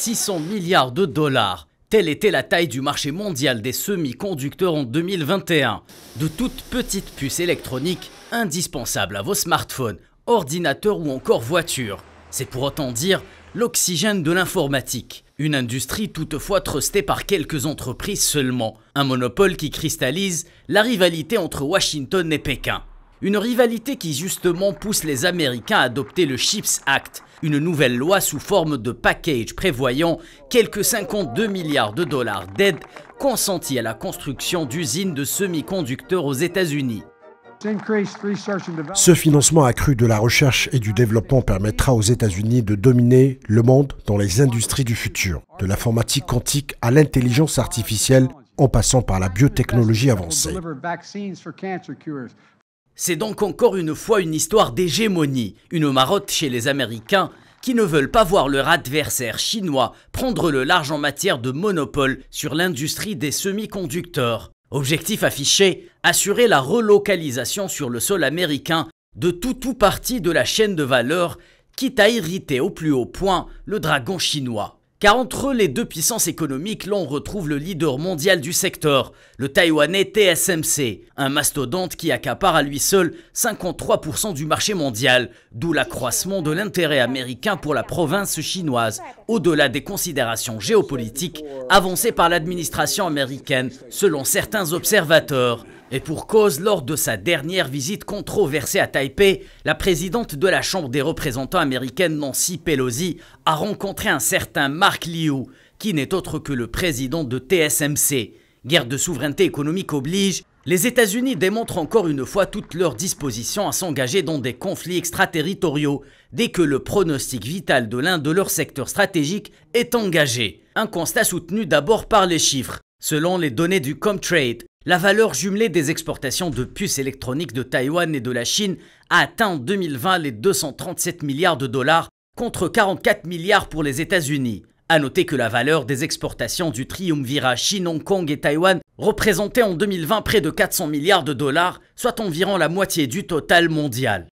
600 milliards de dollars. Telle était la taille du marché mondial des semi-conducteurs en 2021. De toutes petites puces électroniques indispensables à vos smartphones, ordinateurs ou encore voitures. C'est pour autant dire l'oxygène de l'informatique. Une industrie toutefois trustée par quelques entreprises seulement. Un monopole qui cristallise la rivalité entre Washington et Pékin. Une rivalité qui justement pousse les Américains à adopter le Chips Act, une nouvelle loi sous forme de package prévoyant quelques 52 milliards de dollars d'aide consentie à la construction d'usines de semi-conducteurs aux États-Unis. Ce financement accru de la recherche et du développement permettra aux États-Unis de dominer le monde dans les industries du futur, de l'informatique quantique à l'intelligence artificielle en passant par la biotechnologie avancée. C'est donc encore une fois une histoire d'hégémonie, une marotte chez les Américains qui ne veulent pas voir leur adversaire chinois prendre le large en matière de monopole sur l'industrie des semi-conducteurs. Objectif affiché, assurer la relocalisation sur le sol américain de tout ou partie de la chaîne de valeur, quitte à irriter au plus haut point le dragon chinois. Car entre les deux puissances économiques, l'on retrouve le leader mondial du secteur, le taïwanais TSMC, un mastodonte qui accapare à lui seul 53% du marché mondial, d'où l'accroissement de l'intérêt américain pour la province chinoise, au-delà des considérations géopolitiques avancées par l'administration américaine, selon certains observateurs. Et pour cause, lors de sa dernière visite controversée à Taipei, la présidente de la Chambre des représentants américaine Nancy Pelosi a rencontré un certain Mark Liu, qui n'est autre que le président de TSMC. Guerre de souveraineté économique oblige, les États-Unis démontrent encore une fois toute leur disposition à s'engager dans des conflits extraterritoriaux dès que le pronostic vital de l'un de leurs secteurs stratégiques est engagé. Un constat soutenu d'abord par les chiffres. Selon les données du Comtrade, la valeur jumelée des exportations de puces électroniques de Taïwan et de la Chine a atteint en 2020 les 237 milliards de dollars contre 44 milliards pour les États-Unis. A noter que la valeur des exportations du triumvirat Chine, Hong Kong et Taïwan représentait en 2020 près de 400 milliards de dollars, soit environ la moitié du total mondial.